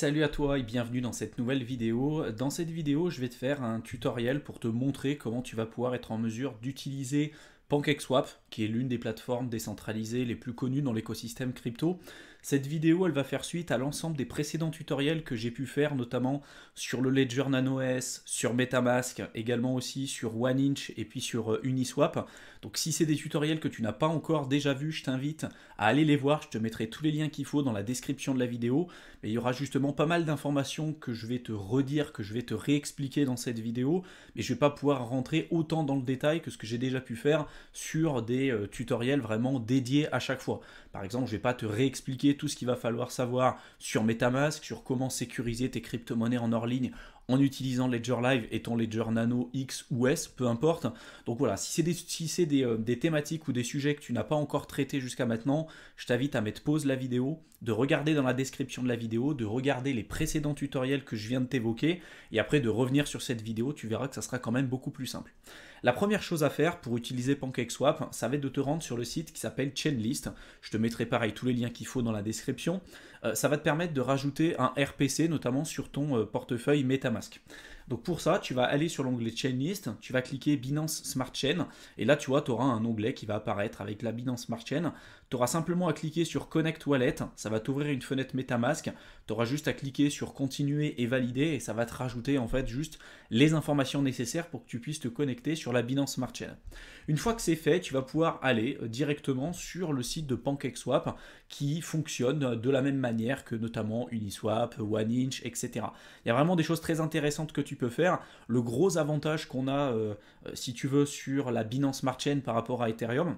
Salut à toi et bienvenue dans cette nouvelle vidéo. Dans cette vidéo, je vais te faire un tutoriel pour te montrer comment tu vas pouvoir être en mesure d'utiliser PancakeSwap, qui est l'une des plateformes décentralisées les plus connues dans l'écosystème crypto, cette vidéo, elle va faire suite à l'ensemble des précédents tutoriels que j'ai pu faire, notamment sur le Ledger Nano S, sur Metamask, également aussi sur OneInch et puis sur euh, Uniswap. Donc si c'est des tutoriels que tu n'as pas encore déjà vus, je t'invite à aller les voir. Je te mettrai tous les liens qu'il faut dans la description de la vidéo. Mais il y aura justement pas mal d'informations que je vais te redire, que je vais te réexpliquer dans cette vidéo. Mais je ne vais pas pouvoir rentrer autant dans le détail que ce que j'ai déjà pu faire sur des euh, tutoriels vraiment dédiés à chaque fois. Par exemple, je ne vais pas te réexpliquer tout ce qu'il va falloir savoir sur Metamask, sur comment sécuriser tes crypto-monnaies en hors ligne en utilisant Ledger Live et ton Ledger Nano X ou S, peu importe. Donc voilà, si c'est des, euh, des, thématiques ou des sujets que tu n'as pas encore traités jusqu'à maintenant, je t'invite à mettre pause la vidéo, de regarder dans la description de la vidéo, de regarder les précédents tutoriels que je viens de t'évoquer, et après de revenir sur cette vidéo, tu verras que ça sera quand même beaucoup plus simple. La première chose à faire pour utiliser PancakeSwap, ça va être de te rendre sur le site qui s'appelle Chainlist. Je te mettrai pareil tous les liens qu'il faut dans la description. Euh, ça va te permettre de rajouter un RPC, notamment sur ton euh, portefeuille MetaMask. Donc pour ça, tu vas aller sur l'onglet Chainlist, tu vas cliquer Binance Smart Chain, et là tu vois, tu auras un onglet qui va apparaître avec la Binance Smart Chain. Tu auras simplement à cliquer sur Connect Wallet, ça va t'ouvrir une fenêtre MetaMask, tu auras juste à cliquer sur Continuer et Valider et ça va te rajouter en fait juste les informations nécessaires pour que tu puisses te connecter sur la Binance Smart Chain. Une fois que c'est fait, tu vas pouvoir aller euh, directement sur le site de PancakeSwap qui fonctionne euh, de la même manière que notamment Uniswap, OneInch, etc. Il y a vraiment des choses très intéressantes que tu peux faire. Le gros avantage qu'on a, euh, si tu veux, sur la Binance Smart Chain par rapport à Ethereum,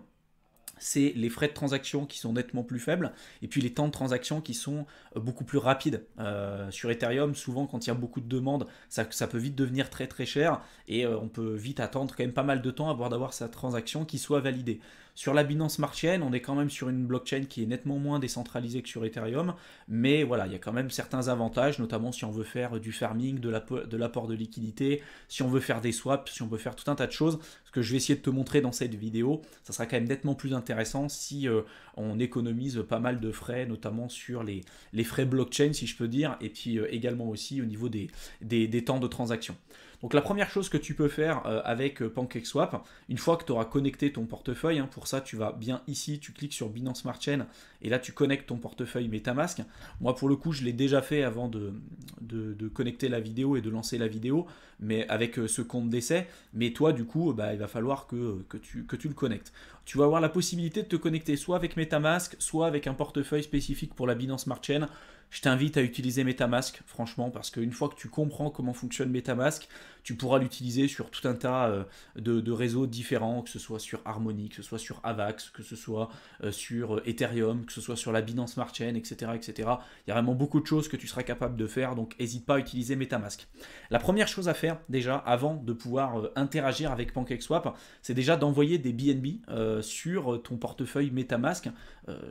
c'est les frais de transaction qui sont nettement plus faibles, et puis les temps de transaction qui sont euh, beaucoup plus rapides. Euh, sur Ethereum, souvent quand il y a beaucoup de demandes, ça, peut vite devenir très très cher, et euh, on peut vite attendre quand même pas mal de temps avant d'avoir sa transaction qui soit validée. Sur la Binance Smart Chain, on est quand même sur une blockchain qui est nettement moins décentralisée que sur Ethereum, mais voilà, il y a quand même certains avantages, notamment si on veut faire du farming, de l'apport de, liquidités, liquidité, si on veut faire des swaps, si on veut faire tout un tas de choses. Ce que je vais essayer de te montrer dans cette vidéo, ça sera quand même nettement plus intéressant si euh, on économise pas mal de frais, notamment sur les, frais blockchain, si je peux dire, et puis euh, également aussi au niveau des, des temps de transaction. Donc la première chose que tu peux faire euh, avec euh, PancakeSwap, une fois que tu auras connecté ton portefeuille, hein, pour ça tu vas bien ici, tu cliques sur Binance Smart Chain et là tu connectes ton portefeuille MetaMask. Moi pour le coup je l'ai déjà fait avant de, de, connecter la vidéo et de lancer la vidéo, mais avec euh, ce compte d'essai, mais toi du coup bah, il va falloir que, tu, que tu le connectes. Tu vas avoir la possibilité de te connecter soit avec MetaMask, soit avec un portefeuille spécifique pour la Binance Smart Chain je t'invite à utiliser MetaMask, franchement, parce qu'une fois que tu comprends comment fonctionne MetaMask, tu pourras l'utiliser sur tout un tas euh, de, réseaux différents, que ce soit sur Harmony, que ce soit sur Avax, que ce soit euh, sur euh, Ethereum, que ce soit sur la Binance Smart Chain, etc., etc. Il y a vraiment beaucoup de choses que tu seras capable de faire, donc n'hésite pas à utiliser MetaMask. La première chose à faire, déjà, avant de pouvoir interagir avec PancakeSwap, c'est déjà d'envoyer des BNB sur ton portefeuille MetaMask,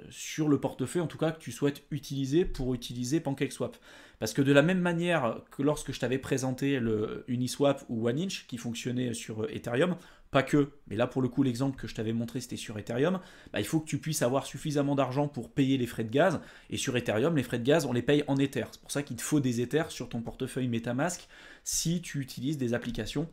sur le portefeuille en tout cas que tu souhaites utiliser pour utiliser utiliser PancakeSwap. Parce que de la même manière que lorsque je t'avais présenté le Uniswap ou inch qui fonctionnait sur euh, Ethereum, pas que, mais là pour le coup l'exemple que je t'avais montré c'était sur Ethereum, bah, il faut que tu puisses avoir suffisamment d'argent pour payer les frais de gaz, et sur Ethereum les frais de gaz on les paye en Ether, c'est pour ça qu'il te faut des Ethers sur ton portefeuille Metamask si tu utilises des applications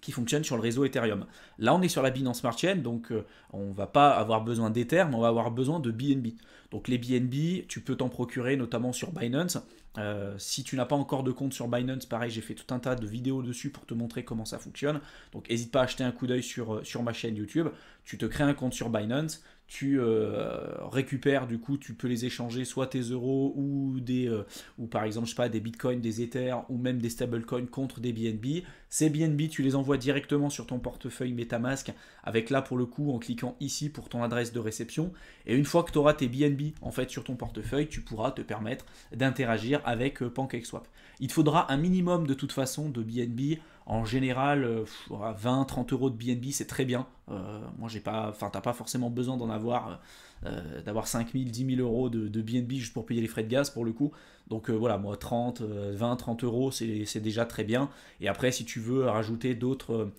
qui fonctionne sur le réseau Ethereum. Là, on est sur la Binance Smart Chain, donc euh, on va pas avoir besoin d'Ether, mais on va avoir besoin de BNB. Donc les BNB, tu peux t'en procurer notamment sur Binance. Euh, si tu n'as pas encore de compte sur Binance, pareil, j'ai fait tout un tas de vidéos dessus pour te montrer comment ça fonctionne. Donc n'hésite pas à acheter un coup d'œil sur, euh, sur ma chaîne YouTube. Tu te crées un compte sur Binance, tu euh, récupères du coup tu peux les échanger soit tes euros ou des euh, ou par exemple je sais pas des bitcoins des ethers ou même des stablecoins contre des BNB ces BNB tu les envoies directement sur ton portefeuille MetaMask avec là pour le coup en cliquant ici pour ton adresse de réception et une fois que tu auras tes BNB en fait sur ton portefeuille tu pourras te permettre d'interagir avec euh, PancakeSwap il te faudra un minimum de toute façon de BNB en général 20 30 euros de BNB c'est très bien euh, moi, j'ai pas, enfin, t'as pas forcément besoin d'en avoir, euh, euh, d'avoir 5000, 10 000 euros de, BNB juste pour payer les frais de gaz pour le coup. Donc voilà, moi, 30, 20, 30 euros, c'est déjà très bien. Et après, si tu veux rajouter d'autres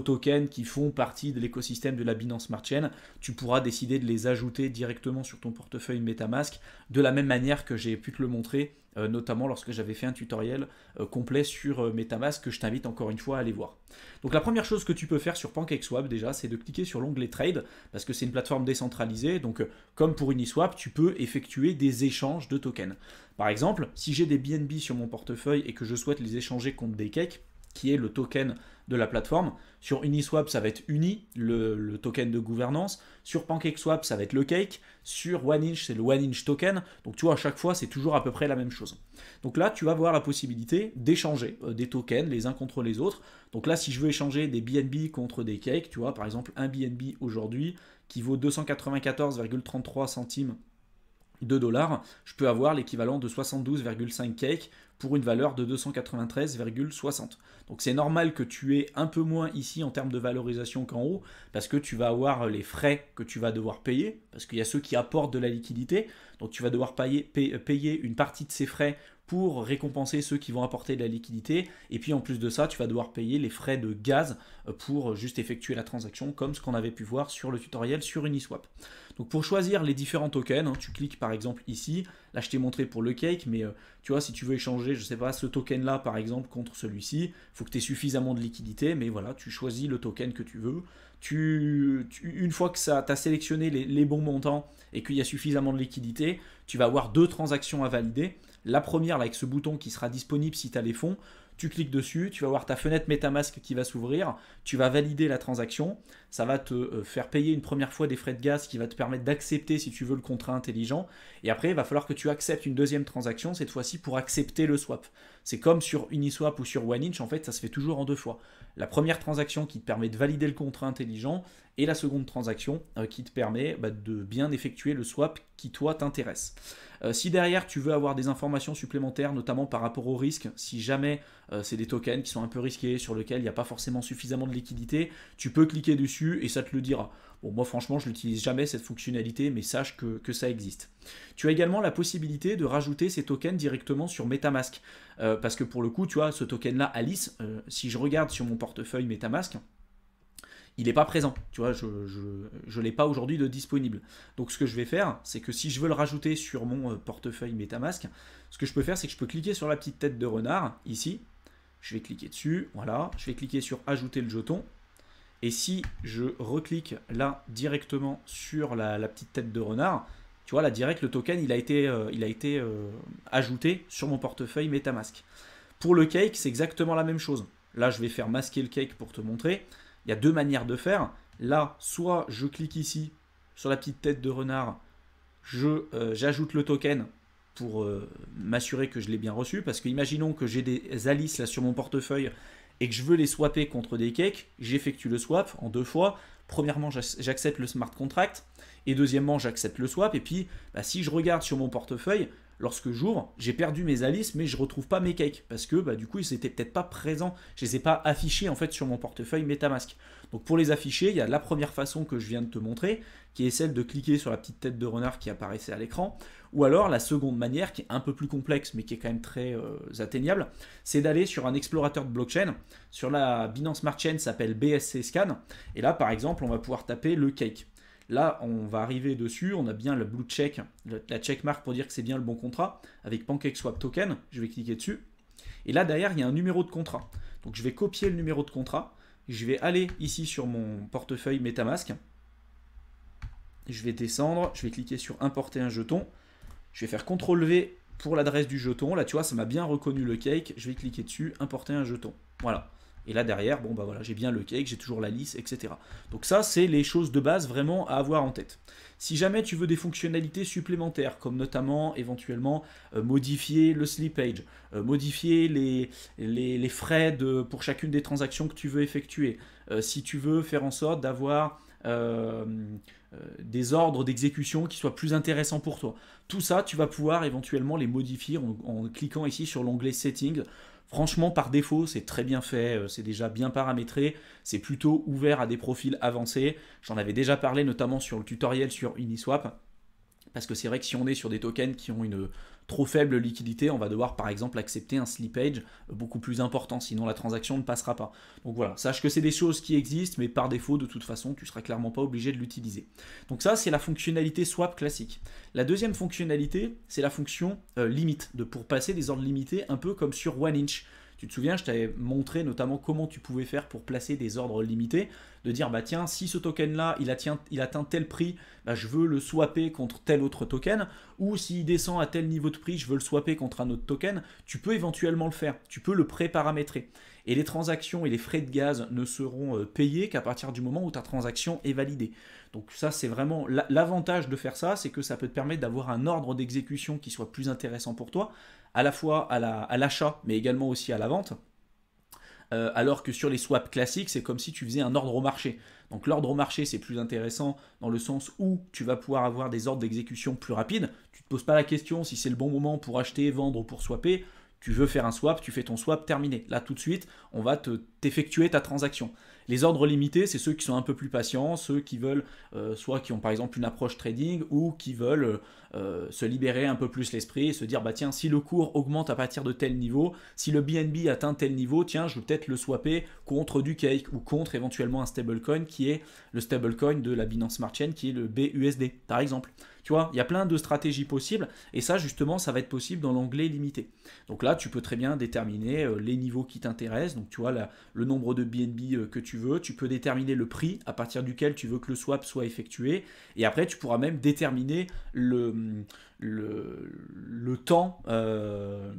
tokens qui font partie de l'écosystème de la Binance Smart Chain, tu pourras décider de les ajouter directement sur ton portefeuille MetaMask, de la même manière que j'ai pu te le montrer, notamment lorsque j'avais fait un tutoriel complet sur MetaMask que je t'invite encore une fois à aller voir. Donc la première chose que tu peux faire sur PancakeSwap déjà, c'est de cliquer sur l'onglet Trade, parce que c'est une plateforme décentralisée, donc euh, comme pour Uniswap, tu peux effectuer des échanges de tokens. Par exemple, si j'ai des BNB sur mon portefeuille et que je souhaite les échanger contre des cakes, qui est le token de la plateforme. Sur Uniswap, ça va être Uni, le, token de gouvernance. Sur PancakeSwap, ça va être le Cake. Sur OneInch, c'est le OneInch token. Donc tu vois, à chaque fois, c'est toujours à peu près la même chose. Donc là, tu vas avoir la possibilité d'échanger euh, des tokens les uns contre les autres. Donc là, si je veux échanger des BNB contre des Cake, tu vois, par exemple, un BNB aujourd'hui qui vaut 294,33 centimes de dollars, je peux avoir l'équivalent de 72,5 cake pour une valeur de 293,60. Donc c'est normal que tu aies un peu moins ici en termes de valorisation qu'en haut, parce que tu vas avoir les frais que tu vas devoir payer, parce qu'il y a ceux qui apportent de la liquidité, donc tu vas devoir payer, payer une partie de ces frais pour récompenser ceux qui vont apporter de la liquidité. Et puis en plus de ça, tu vas devoir payer les frais de gaz euh, pour juste effectuer la transaction, comme ce qu'on avait pu voir sur le tutoriel sur Uniswap. Donc pour choisir les différents tokens, hein, tu cliques par exemple ici. Là, je t'ai montré pour le cake, mais euh, tu vois, si tu veux échanger, je sais pas, ce token-là, par exemple, contre celui-ci, il faut que tu aies suffisamment de liquidité, mais voilà, tu choisis le token que tu veux. Tu, une fois que tu as sélectionné les, les, bons montants et qu'il y a suffisamment de liquidité, tu vas avoir deux transactions à valider. La première, là, avec ce bouton qui sera disponible si tu as les fonds, tu cliques dessus, tu vas voir ta fenêtre MetaMask qui va s'ouvrir, tu vas valider la transaction, ça va te euh, faire payer une première fois des frais de gaz qui va te permettre d'accepter si tu veux le contrat intelligent, et après il va falloir que tu acceptes une deuxième transaction, cette fois-ci pour accepter le swap. C'est comme sur Uniswap ou sur OneInch, en fait, ça se fait toujours en deux fois. La première transaction qui te permet de valider le contrat intelligent et la seconde transaction euh, qui te permet bah, de bien effectuer le swap qui, toi, t'intéresse. Euh, si derrière, tu veux avoir des informations supplémentaires, notamment par rapport au risque, si jamais euh, c'est des tokens qui sont un peu risqués, sur lesquels il n'y a pas forcément suffisamment de liquidité, tu peux cliquer dessus et ça te le dira. Bon, moi franchement, je n'utilise jamais cette fonctionnalité, mais sache que, ça existe. Tu as également la possibilité de rajouter ces tokens directement sur MetaMask. Euh, parce que pour le coup, tu vois, ce token-là, Alice, euh, si je regarde sur mon portefeuille MetaMask, il n'est pas présent. Tu vois, je ne l'ai pas aujourd'hui de disponible. Donc ce que je vais faire, c'est que si je veux le rajouter sur mon euh, portefeuille Metamask, ce que je peux faire, c'est que je peux cliquer sur la petite tête de renard, ici. Je vais cliquer dessus, voilà. Je vais cliquer sur ajouter le jeton. Et si je reclique là directement sur la, petite tête de renard, tu vois là direct le token il a été, euh, il a été euh, ajouté sur mon portefeuille MetaMask. Pour le cake c'est exactement la même chose. Là je vais faire masquer le cake pour te montrer. Il y a deux manières de faire. Là soit je clique ici sur la petite tête de renard, euh, j'ajoute le token pour m'assurer que je l'ai bien reçu parce que imaginons que j'ai des alices là sur mon portefeuille et que je veux les swapper contre des cakes, j'effectue le swap en deux fois. Premièrement, j'accepte le smart contract, et deuxièmement, j'accepte le swap, et puis bah, si je regarde sur mon portefeuille, lorsque j'ouvre, j'ai perdu mes Alice, mais je retrouve pas mes cakes, parce que bah, du coup, ils n'étaient peut-être pas présents, je ne les ai pas affichés en fait sur mon portefeuille Metamask. Donc pour les afficher, il y a la première façon que je viens de te montrer, qui est celle de cliquer sur la petite tête de renard qui apparaissait à l'écran, ou alors la seconde manière, qui est un peu plus complexe mais qui est quand même très euh, atteignable, c'est d'aller sur un explorateur de blockchain. Sur la Binance Smart Chain, s'appelle BSC Scan, et là par exemple, on va pouvoir taper le cake. Là, on va arriver dessus, on a bien le blue check, la checkmark pour dire que c'est bien le bon contrat, avec PancakeSwap Token, je vais cliquer dessus. Et là, derrière, il y a un numéro de contrat. Donc, je vais copier le numéro de contrat, je vais aller ici sur mon portefeuille Metamask, je vais descendre, je vais cliquer sur importer un jeton, je vais faire CTRL V pour l'adresse du jeton, là tu vois ça m'a bien reconnu le cake, je vais cliquer dessus, importer un jeton, voilà. Et là derrière, bon bah voilà, j'ai bien le cake, j'ai toujours la liste, etc. Donc ça, c'est les choses de base vraiment à avoir en tête. Si jamais tu veux des fonctionnalités supplémentaires, comme notamment éventuellement euh, modifier le sleep page, euh, modifier les, les, frais de, pour chacune des transactions que tu veux effectuer, euh, si tu veux faire en sorte d'avoir euh, euh, des ordres d'exécution qui soient plus intéressants pour toi. Tout ça, tu vas pouvoir éventuellement les modifier en, en cliquant ici sur l'onglet Settings. Franchement, par défaut, c'est très bien fait, euh, c'est déjà bien paramétré, c'est plutôt ouvert à des profils avancés. J'en avais déjà parlé notamment sur le tutoriel sur Uniswap. Parce que c'est vrai que si on est sur des tokens qui ont une trop faible liquidité, on va devoir par exemple accepter un slippage beaucoup plus important, sinon la transaction ne passera pas. Donc voilà, sache que c'est des choses qui existent, mais par défaut, de toute façon, tu seras clairement pas obligé de l'utiliser. Donc ça, c'est la fonctionnalité swap classique. La deuxième fonctionnalité, c'est la fonction euh, limite, de pour passer des ordres limités, un peu comme sur OneInch. Tu te souviens, je t'avais montré notamment comment tu pouvais faire pour placer des ordres limités de dire bah tiens, si ce token-là, il, atteint, il atteint tel prix, bah, je veux le swapper contre tel autre token, ou s'il descend à tel niveau de prix, je veux le swapper contre un autre token, tu peux éventuellement le faire, tu peux le pré-paramétrer. Et les transactions et les frais de gaz ne seront euh, payés qu'à partir du moment où ta transaction est validée. Donc ça, c'est vraiment l'avantage de faire ça, c'est que ça peut te permettre d'avoir un ordre d'exécution qui soit plus intéressant pour toi, à la fois à l'achat, mais également aussi à la vente. Euh, alors que sur les swaps classiques, c'est comme si tu faisais un ordre au marché. Donc l'ordre au marché, c'est plus intéressant dans le sens où tu vas pouvoir avoir des ordres d'exécution plus rapides. Tu ne te poses pas la question si c'est le bon moment pour acheter, vendre ou pour swapper. Tu veux faire un swap, tu fais ton swap, terminé. Là, tout de suite, on va t'effectuer ta transaction. Les ordres limités, c'est ceux qui sont un peu plus patients, ceux qui veulent, euh, soit qui ont par exemple une approche trading ou qui veulent euh, euh, se libérer un peu plus l'esprit et se dire bah tiens si le cours augmente à partir de tel niveau, si le BNB atteint tel niveau, tiens je vais peut-être le swapper contre du cake ou contre éventuellement un stablecoin qui est le stablecoin de la Binance Smart Chain qui est le BUSD par exemple. Tu vois, il y a plein de stratégies possibles et ça justement ça va être possible dans l'onglet limité. Donc là tu peux très bien déterminer euh, les niveaux qui t'intéressent, donc tu vois le nombre de BNB euh, que tu veux, tu peux déterminer le prix à partir duquel tu veux que le swap soit effectué et après tu pourras même déterminer le, le, le, temps euh,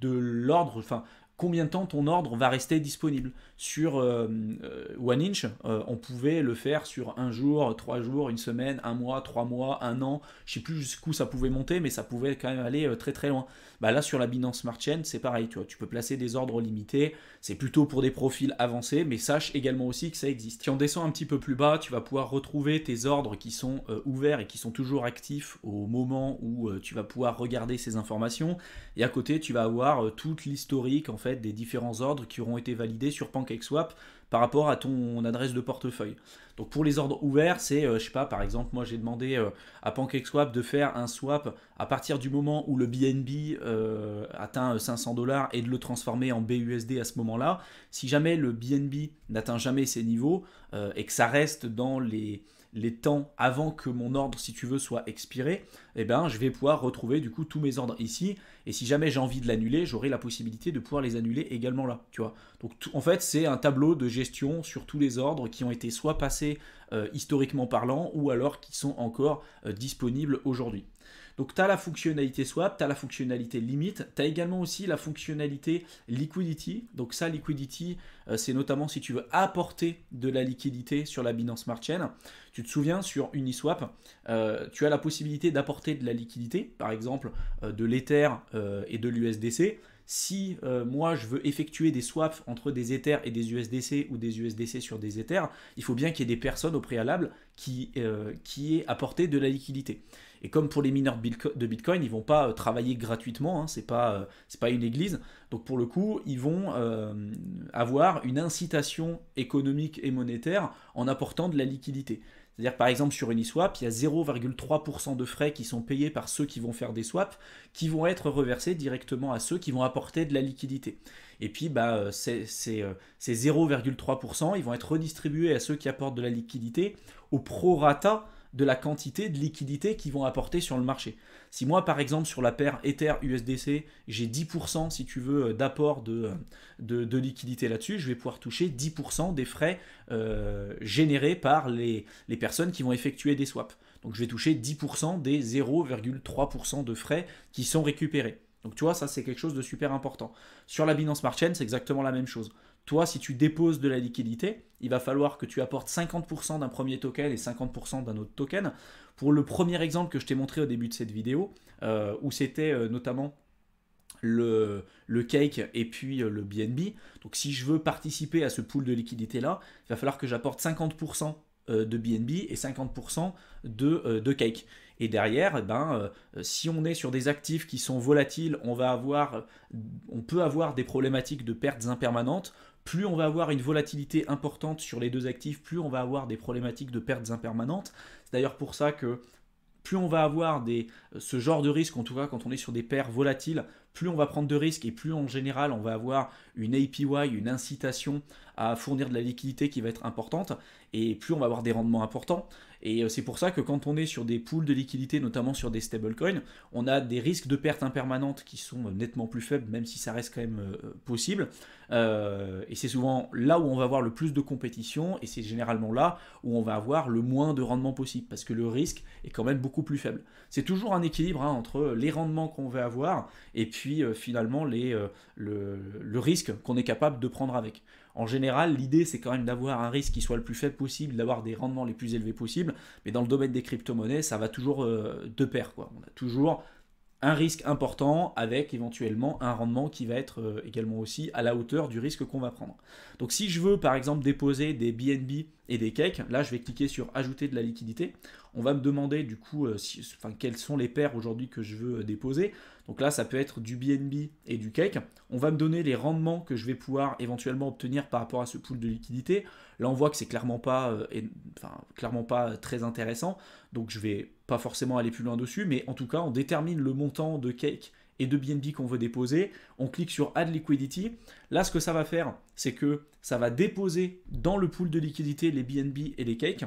de l'ordre, enfin combien de temps ton ordre va rester disponible. Sur euh, euh, One Inch, on pouvait le faire sur un jour, trois jours, une semaine, un mois, trois mois, un an. Je sais plus jusqu'où ça pouvait monter, mais ça pouvait quand même aller très très loin. Bah là, sur la Binance Smart Chain, c'est pareil, tu vois, tu peux placer des ordres limités, c'est plutôt pour des profils avancés, mais sache également aussi que ça existe. Si on descend un petit peu plus bas, tu vas pouvoir retrouver tes ordres qui sont euh, ouverts et qui sont toujours actifs au moment où euh, tu vas pouvoir regarder ces informations, et à côté, tu vas avoir euh, toute l'historique, en fait, des différents ordres qui auront été validés sur PancakeSwap, par rapport à ton adresse de portefeuille. Donc pour les ordres ouverts, c'est, je euh, je sais pas, par exemple, moi j'ai demandé euh, à PancakeSwap de faire un swap à partir du moment où le BNB euh, atteint 500 dollars et de le transformer en BUSD à ce moment-là. Si jamais le BNB n'atteint jamais ces niveaux et que ça reste dans les les temps avant que mon ordre, si tu veux, soit expiré, eh ben, je vais pouvoir retrouver du coup tous mes ordres ici. Et si jamais j'ai envie de l'annuler, j'aurai la possibilité de pouvoir les annuler également là. Tu vois. Donc en fait, c'est un tableau de gestion sur tous les ordres qui ont été soit passés euh, historiquement parlant, ou alors qui sont encore euh, disponibles aujourd'hui. Donc tu as la fonctionnalité swap, tu as la fonctionnalité limite, tu as également aussi la fonctionnalité liquidity. Donc ça, liquidity, euh, c'est notamment si tu veux apporter de la liquidité sur la Binance Smart Chain. Tu te souviens, sur Uniswap, euh, tu as la possibilité d'apporter de la liquidité, par exemple euh, de l'Ether et de l'USDC si moi je veux effectuer des swaps entre des Ether et des USDC ou des USDC sur des Ether, il faut bien qu'il y ait des personnes au préalable qui, qui aient apporté de la liquidité. Et comme pour les mineurs de Bitcoin, ils vont pas euh, travailler gratuitement, hein, ce n'est pas, euh, pas une église. Donc pour le coup, ils vont euh, avoir une incitation économique et monétaire en apportant de la liquidité. C'est-à-dire par exemple sur Uniswap, il y a 0,3% de frais qui sont payés par ceux qui vont faire des swaps, qui vont être reversés directement à ceux qui vont apporter de la liquidité. Et puis bah, ces, ces 0,3%, ils vont être redistribués à ceux qui apportent de la liquidité au prorata de la quantité de liquidité qu'ils vont apporter sur le marché. Si moi, par exemple, sur la paire Ether-USDC, j'ai 10%, si tu veux, euh, d'apport euh, de, de, liquidité là-dessus, je vais pouvoir toucher 10% des frais euh, générés par les, les personnes qui vont effectuer des swaps. Donc je vais toucher 10% des 0,3% de frais qui sont récupérés. Donc tu vois, ça c'est quelque chose de super important. Sur la Binance Smart Chain, c'est exactement la même chose. Toi, si tu déposes de la liquidité, il va falloir que tu apportes 50% d'un premier token et 50% d'un autre token. Pour le premier exemple que je t'ai montré au début de cette vidéo, euh, où c'était euh, notamment le, le, cake et puis euh, le BNB. Donc si je veux participer à ce pool de liquidité là, il va falloir que j'apporte 50% de BNB et 50% de, de cake. Et derrière, eh ben, euh, si on est sur des actifs qui sont volatiles, on, va avoir, on peut avoir des problématiques de pertes impermanentes. Plus on va avoir une volatilité importante sur les deux actifs, plus on va avoir des problématiques de pertes impermanentes. C'est d'ailleurs pour ça que plus on va avoir des, euh, ce genre de risque, en tout cas quand on est sur des paires volatiles, plus on va prendre de risques et plus en général on va avoir une APY, une incitation à fournir de la liquidité qui va être importante, et plus on va avoir des rendements importants. Et euh, c'est pour ça que quand on est sur des pools de liquidité, notamment sur des stablecoins, on a des risques de perte impermanente qui sont euh, nettement plus faibles, même si ça reste quand même euh, possible. et c'est souvent là où on va avoir le plus de compétition, et c'est généralement là où on va avoir le moins de rendement possible, parce que le risque est quand même beaucoup plus faible. C'est toujours un équilibre hein, entre les rendements qu'on va avoir et puis finalement les, le risque qu'on est capable de prendre avec. En général, l'idée, c'est quand même d'avoir un risque qui soit le plus faible possible, d'avoir des rendements les plus élevés possibles, mais dans le domaine des crypto-monnaies, ça va toujours deux de pair. Quoi. On a toujours un risque important avec éventuellement un rendement qui va être euh, également aussi à la hauteur du risque qu'on va prendre. Donc si je veux par exemple déposer des BNB et des cakes, là je vais cliquer sur ajouter de la liquidité. On va me demander du coup euh, si, enfin, quelles sont les paires aujourd'hui que je veux euh, déposer. Donc là ça peut être du BNB et du cake. On va me donner les rendements que je vais pouvoir éventuellement obtenir par rapport à ce pool de liquidité. Là on voit que c'est clairement pas, clairement pas très intéressant. Donc je vais pas forcément aller plus loin dessus, mais en tout cas, on détermine le montant de Cake et de BNB qu'on veut déposer. On clique sur Add Liquidity. Là, ce que ça va faire, c'est que ça va déposer dans le pool de liquidité les BNB et les Cake.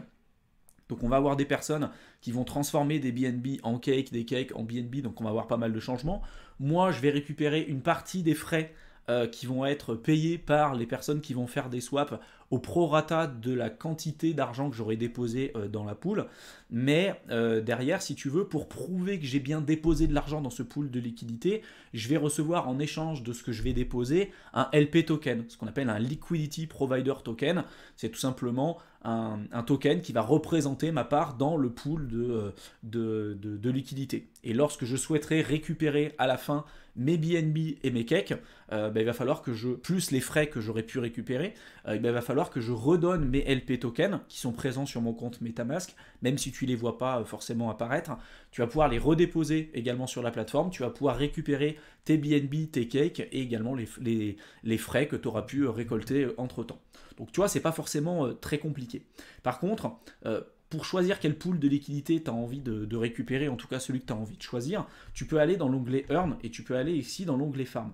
Donc on va avoir des personnes qui vont transformer des BNB en cake, des cakes en BNB, donc on va avoir pas mal de changements. Moi, je vais récupérer une partie des frais euh, qui vont être payés par les personnes qui vont faire des swaps au prorata de la quantité d'argent que j'aurai déposé euh, dans la pool. Mais euh, derrière, si tu veux, pour prouver que j'ai bien déposé de l'argent dans ce pool de liquidité, je vais recevoir en échange de ce que je vais déposer un LP token, ce qu'on appelle un Liquidity Provider Token. C'est tout simplement un, token qui va représenter ma part dans le pool de, euh, de, liquidités. Et lorsque je souhaiterais récupérer à la fin mes BNB et mes cakes, euh, ben, il va falloir que je, plus les frais que j'aurais pu récupérer, euh, ben, il va falloir que je redonne mes LP tokens qui sont présents sur mon compte Metamask, même si tu les vois pas forcément apparaître, tu vas pouvoir les redéposer également sur la plateforme. Tu vas pouvoir récupérer tes BNB, tes cakes et également les, frais que tu auras pu récolter euh, entre temps. Donc tu vois, ce n'est pas forcément euh, très compliqué. Par contre, euh, pour choisir quelle pool de liquidité tu as envie de, récupérer, en tout cas celui que tu as envie de choisir, tu peux aller dans l'onglet Earn et tu peux aller ici dans l'onglet Farm.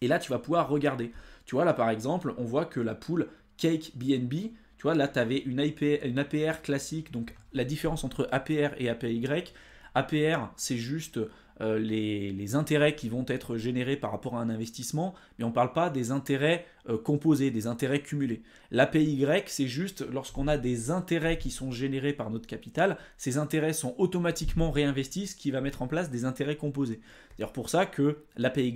Et là, tu vas pouvoir regarder. Tu vois, là par exemple, on voit que la pool Cake BNB, tu vois, là tu avais une, une APR classique, donc la différence entre APR et APY, APR, c'est juste euh, les, intérêts qui vont être générés par rapport à un investissement, mais on ne parle pas des intérêts euh, composés, des intérêts cumulés. L'APY, c'est juste lorsqu'on a des intérêts qui sont générés par notre capital, ces intérêts sont automatiquement réinvestis, ce qui va mettre en place des intérêts composés. C'est pour ça que l'APY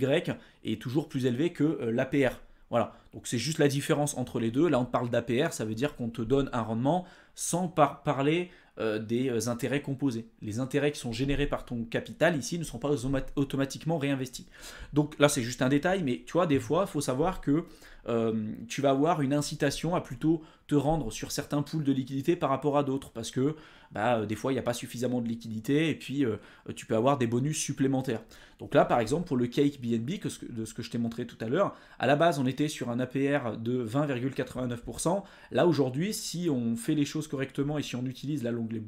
est toujours plus élevé que euh, l'APR. Voilà, donc c'est juste la différence entre les deux. Là, on parle d'APR, ça veut dire qu'on te donne un rendement sans parler euh, des euh, intérêts composés. Les intérêts qui sont générés par ton capital ici ne sont pas automatiquement réinvestis. Donc là, c'est juste un détail, mais tu vois, des fois, faut savoir que euh, tu vas avoir une incitation à plutôt te rendre sur certains pools de liquidité par rapport à d'autres, parce que bah, euh, des fois, il n'y a pas suffisamment de liquidité, et puis euh, tu peux avoir des bonus supplémentaires. Donc là, par exemple, pour le cake BNB, que de ce que je t'ai montré tout à l'heure, à la base, on était sur un APR de 20,89%. Là, aujourd'hui, si on fait les choses correctement et si on utilise l'onglet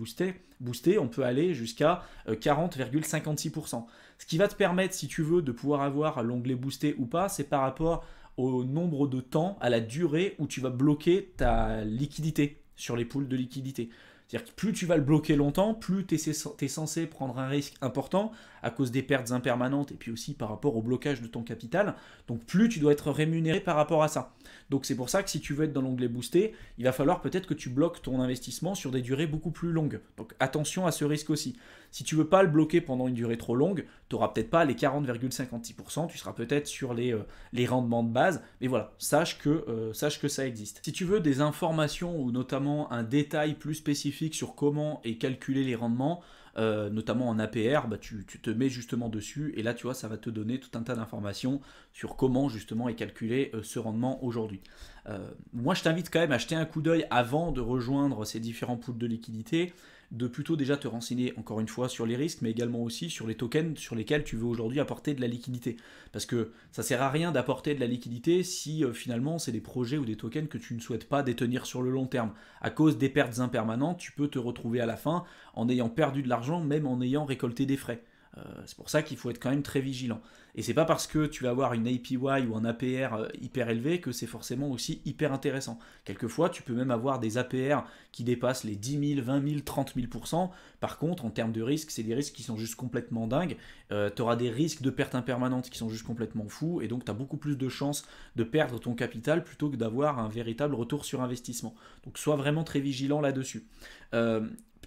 boosté, on peut aller jusqu'à 40,56%. Ce qui va te permettre, si tu veux, de pouvoir avoir l'onglet boosté ou pas, c'est par rapport au nombre de temps, à la durée où tu vas bloquer ta liquidité sur les poules de liquidité. C'est-à-dire que plus tu vas le bloquer longtemps, plus tu es, es, censé prendre un risque important à cause des pertes impermanentes et puis aussi par rapport au blocage de ton capital. Donc plus tu dois être rémunéré par rapport à ça. Donc c'est pour ça que si tu veux être dans l'onglet boosté, il va falloir peut-être que tu bloques ton investissement sur des durées beaucoup plus longues. Donc attention à ce risque aussi. Si tu veux pas le bloquer pendant une durée trop longue, tu n'auras peut-être pas les 40,56%, tu seras peut-être sur les, euh, les rendements de base. Mais voilà, sache que, euh, sache que ça existe. Si tu veux des informations ou notamment un détail plus spécifique sur comment et calculer les rendements, euh, notamment en APR, bah, tu, te mets justement dessus, et là, tu vois, ça va te donner tout un tas d'informations sur comment justement est calculé euh, ce rendement aujourd'hui. Euh, moi, je t'invite quand même à jeter un coup d'œil avant de rejoindre ces différents pools de liquidité de plutôt déjà te renseigner encore une fois sur les risques, mais également aussi sur les tokens sur lesquels tu veux aujourd'hui apporter de la liquidité. Parce que ça sert à rien d'apporter de la liquidité si euh, finalement c'est des projets ou des tokens que tu ne souhaites pas détenir sur le long terme. À cause des pertes impermanentes, tu peux te retrouver à la fin en ayant perdu de l'argent, même en ayant récolté des frais. Euh, c'est pour ça qu'il faut être quand même très vigilant. Et c'est pas parce que tu vas avoir une APY ou un APR euh, hyper élevé que c'est forcément aussi hyper intéressant. Quelquefois, tu peux même avoir des APR qui dépassent les 10 000, 20 000, 30 000 Par contre, en termes de risques, c'est des risques qui sont juste complètement dingues. Euh, tu auras des risques de perte impermanente qui sont juste complètement fous. Et donc, tu as beaucoup plus de chances de perdre ton capital plutôt que d'avoir un véritable retour sur investissement. Donc, sois vraiment très vigilant là-dessus.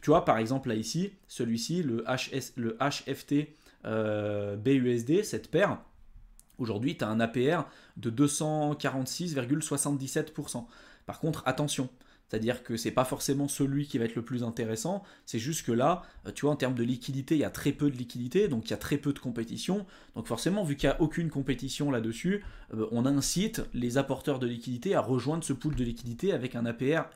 Tu vois, par exemple, là ici, celui-ci, le, HFT euh, BUSD, cette paire, aujourd'hui, tu as un APR de 246,77%. Par contre, attention, c'est-à-dire que ce n'est pas forcément celui qui va être le plus intéressant, c'est juste que là, euh, tu vois, en termes de liquidité, il y a très peu de liquidité, donc il y a très peu de compétition. Donc forcément, vu qu'il n'y a aucune compétition là-dessus, euh, on incite les apporteurs de liquidité à rejoindre ce pool de liquidité avec un APR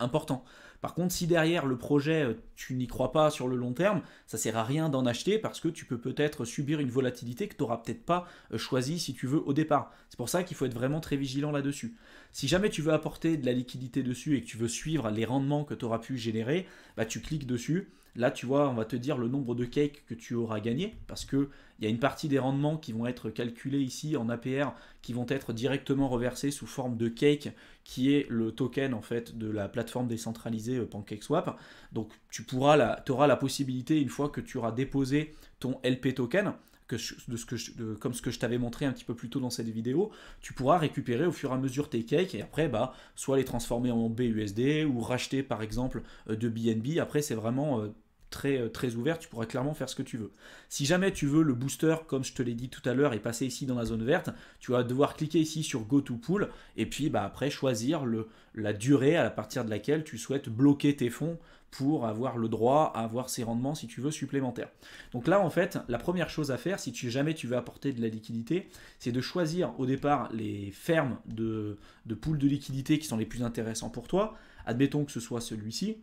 important. Par contre, si derrière le projet, euh, tu n'y crois pas sur le long terme, ça sert à rien d'en acheter parce que tu peux peut-être subir une volatilité que tu n'auras peut-être pas euh, choisi si tu veux au départ. C'est pour ça qu'il faut être vraiment très vigilant là-dessus. Si jamais tu veux apporter de la liquidité dessus et que tu veux suivre les rendements que tu auras pu générer, bah, tu cliques dessus Là, tu vois, on va te dire le nombre de cakes que tu auras gagné, parce qu'il y a une partie des rendements qui vont être calculés ici en APR, qui vont être directement reversés sous forme de cake, qui est le token en fait de la plateforme décentralisée euh, PancakeSwap. Donc, tu pourras la, auras la possibilité, une fois que tu auras déposé ton LP token, que de ce que comme ce que je t'avais montré un petit peu plus tôt dans cette vidéo, tu pourras récupérer au fur et à mesure tes cakes et après, bah, soit les transformer en BUSD ou racheter par exemple euh, de BNB. Après, c'est vraiment euh, très, euh, très ouvert, tu pourras clairement faire ce que tu veux. Si jamais tu veux le booster, comme je te l'ai dit tout à l'heure, et passer ici dans la zone verte, tu vas devoir cliquer ici sur Go to Pool, et puis bah, après choisir le, la durée à partir de laquelle tu souhaites bloquer tes fonds pour avoir le droit à avoir ces rendements, si tu veux, supplémentaires. Donc là, en fait, la première chose à faire, si tu, jamais tu veux apporter de la liquidité, c'est de choisir au départ les fermes de, de de liquidité qui sont les plus intéressants pour toi. Admettons que ce soit celui-ci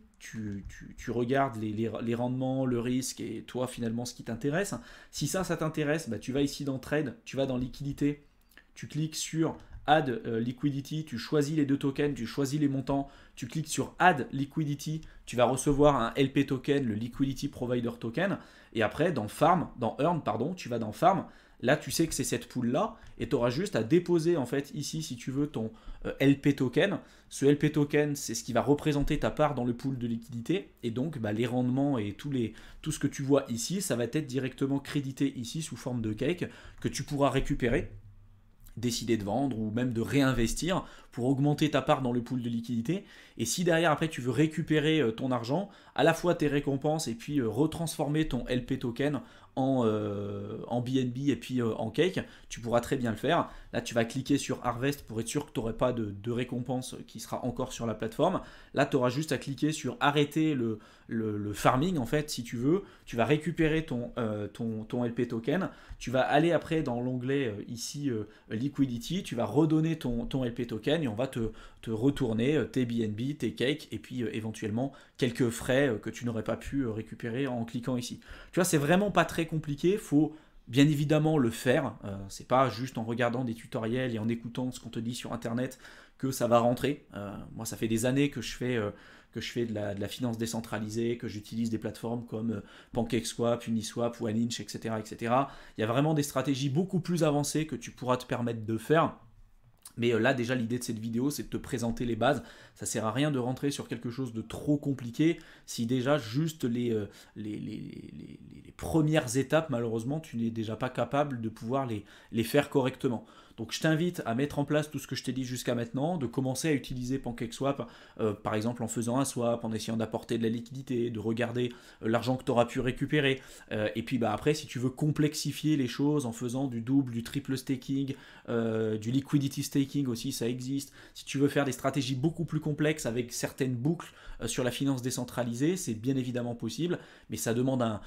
tu, regardes les, rendements, le risque et toi finalement ce qui t'intéresse. Si ça, ça t'intéresse, bah, tu vas ici dans Trade, tu vas dans Liquidité, tu cliques sur Add euh, Liquidity, tu choisis les deux tokens, tu choisis les montants, tu cliques sur Add Liquidity, tu vas recevoir un LP token, le Liquidity Provider Token, et après dans Farm, dans Earn, pardon, tu vas dans Farm, Là, tu sais que c'est cette poule-là, et tu auras juste à déposer, en fait, ici, si tu veux, ton euh, LP token. Ce LP token, c'est ce qui va représenter ta part dans le pool de liquidité, et donc bah, les rendements et les, tout ce que tu vois ici, ça va être directement crédité ici sous forme de cake que tu pourras récupérer décider de vendre ou même de réinvestir pour augmenter ta part dans le pool de liquidité. Et si derrière, après, tu veux récupérer euh, ton argent, à la fois tes récompenses et puis euh, retransformer ton LP token en, euh, en BNB et puis euh, en cake, tu pourras très bien le faire. Là, tu vas cliquer sur Harvest pour être sûr que tu n'auras pas de, de, récompense qui sera encore sur la plateforme. Là, tu auras juste à cliquer sur Arrêter le, le, farming, en fait, si tu veux. Tu vas récupérer ton, ton, ton LP token. Tu vas aller après dans l'onglet ici Liquidity. Tu vas redonner ton, ton LP token et on va te, te retourner tes BNB, tes cakes et puis éventuellement quelques frais euh, que tu n'aurais pas pu euh, récupérer en cliquant ici. Tu vois, c'est vraiment pas très compliqué, faut bien évidemment le faire, euh, c'est pas juste en regardant des tutoriels et en écoutant ce qu'on te dit sur internet que ça va rentrer. moi, ça fait des années que je fais que je fais de la, finance décentralisée, que j'utilise des plateformes comme PancakeSwap, Uniswap, OneInch, etc., etc. Il y a vraiment des stratégies beaucoup plus avancées que tu pourras te permettre de faire. Mais euh, là déjà l'idée de cette vidéo c'est de te présenter les bases. Ça sert à rien de rentrer sur quelque chose de trop compliqué si déjà juste les, euh, les, premières étapes malheureusement tu n'es déjà pas capable de pouvoir les faire correctement. Donc je t'invite à mettre en place tout ce que je t'ai dit jusqu'à maintenant, de commencer à utiliser PancakeSwap, euh, par exemple en faisant un swap, en essayant d'apporter de la liquidité, de regarder euh, l'argent que tu auras pu récupérer. Euh, et puis bah, après, si tu veux complexifier les choses en faisant du double, du triple staking, du liquidity staking aussi, ça existe. Si tu veux faire des stratégies beaucoup plus complexes avec certaines boucles sur la finance décentralisée, c'est bien évidemment possible, mais ça demande un,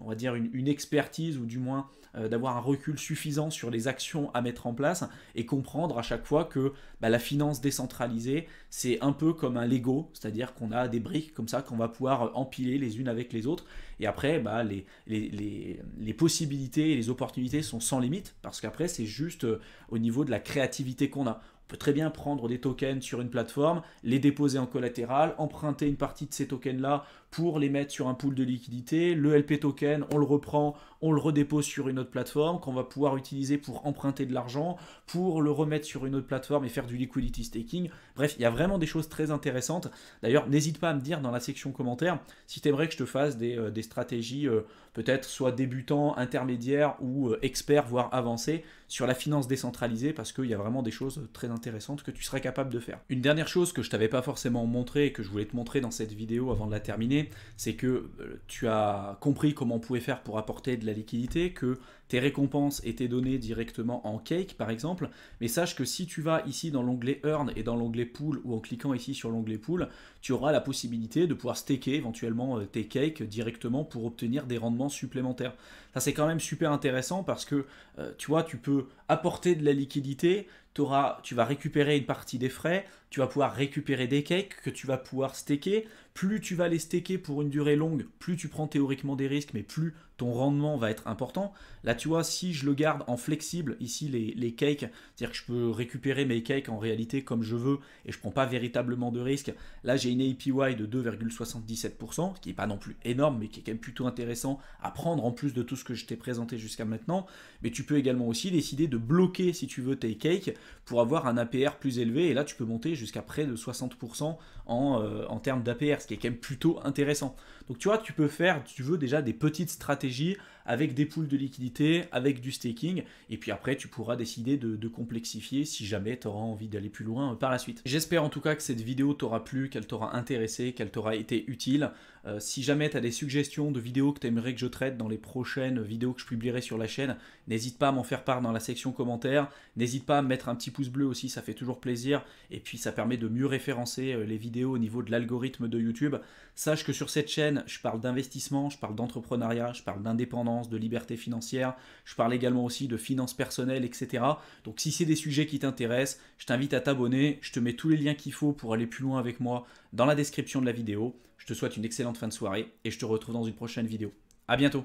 on va dire une expertise ou du moins euh, d'avoir un recul suffisant sur les actions à mettre en place et comprendre à chaque fois que bah, la finance décentralisée, c'est un peu comme un Lego, c'est-à-dire qu'on a des briques comme ça qu'on va pouvoir empiler les unes avec les autres. Et après, bah, les, les, possibilités et les opportunités sont sans limite parce qu'après, c'est juste euh, au niveau de la créativité qu'on a. On peut très bien prendre des tokens sur une plateforme, les déposer en collatéral, emprunter une partie de ces tokens-là pour les mettre sur un pool de liquidité. Le LP token, on le reprend, on le redépose sur une autre plateforme qu'on va pouvoir utiliser pour emprunter de l'argent, pour le remettre sur une autre plateforme et faire du liquidity staking. Bref, il y a vraiment des choses très intéressantes. D'ailleurs, n'hésite pas à me dire dans la section commentaires si tu aimerais que je te fasse des, euh, stratégies euh, peut-être soit débutant, intermédiaire ou euh, expert, voire avancé sur la finance décentralisée parce qu'il y a vraiment des choses très intéressantes que tu serais capable de faire. Une dernière chose que je t'avais pas forcément montré et que je voulais te montrer dans cette vidéo avant de la terminer, c'est que euh, tu as compris comment on pouvait faire pour apporter de la liquidité, que tes récompenses et tes données directement en cake par exemple, mais sache que si tu vas ici dans l'onglet earn et dans l'onglet pool ou en cliquant ici sur l'onglet pool, tu auras la possibilité de pouvoir staker éventuellement euh, tes cakes directement pour obtenir des rendements supplémentaires. Ça c'est quand même super intéressant parce que euh, tu vois, tu peux apporter de la liquidité, auras, tu vas récupérer une partie des frais, tu vas pouvoir récupérer des cakes que tu vas pouvoir staker. Plus tu vas les staker pour une durée longue, plus tu prends théoriquement des risques, mais plus ton rendement va être important. Là, tu vois, si je le garde en flexible, ici les, cakes, c'est-à-dire que je peux récupérer mes cakes en réalité comme je veux et je ne prends pas véritablement de risque. Là, j'ai une APY de 2,77%, ce qui n'est pas non plus énorme, mais qui est quand même plutôt intéressant à prendre en plus de tout ce que je t'ai présenté jusqu'à maintenant. Mais tu peux également aussi décider de bloquer, si tu veux, tes cakes pour avoir un APR plus élevé. Et là, tu peux monter jusqu'à près de 60% en, euh, en termes d'APR, ce qui est quand même plutôt intéressant. Donc tu vois, tu peux faire, tu veux déjà des petites stratégies avec des poules de liquidité, avec du staking, et puis après tu pourras décider de, complexifier si jamais tu auras envie d'aller plus loin euh, par la suite. J'espère en tout cas que cette vidéo t'aura plu, qu'elle t'aura intéressé, qu'elle t'aura été utile. Euh, si jamais tu as des suggestions de vidéos que tu aimerais que je traite dans les prochaines vidéos que je publierai sur la chaîne, n'hésite pas à m'en faire part dans la section commentaires, n'hésite pas à mettre un petit pouce bleu aussi, ça fait toujours plaisir, et puis ça permet de mieux référencer euh, les vidéos au niveau de l'algorithme de YouTube. Sache que sur cette chaîne, je parle d'investissement, je parle d'entrepreneuriat, je parle d'indépendance, de liberté financière. Je parle également aussi de finances personnelles, etc. Donc si c'est des sujets qui t'intéressent, je t'invite à t'abonner. Je te mets tous les liens qu'il faut pour aller plus loin avec moi dans la description de la vidéo. Je te souhaite une excellente fin de soirée et je te retrouve dans une prochaine vidéo. À bientôt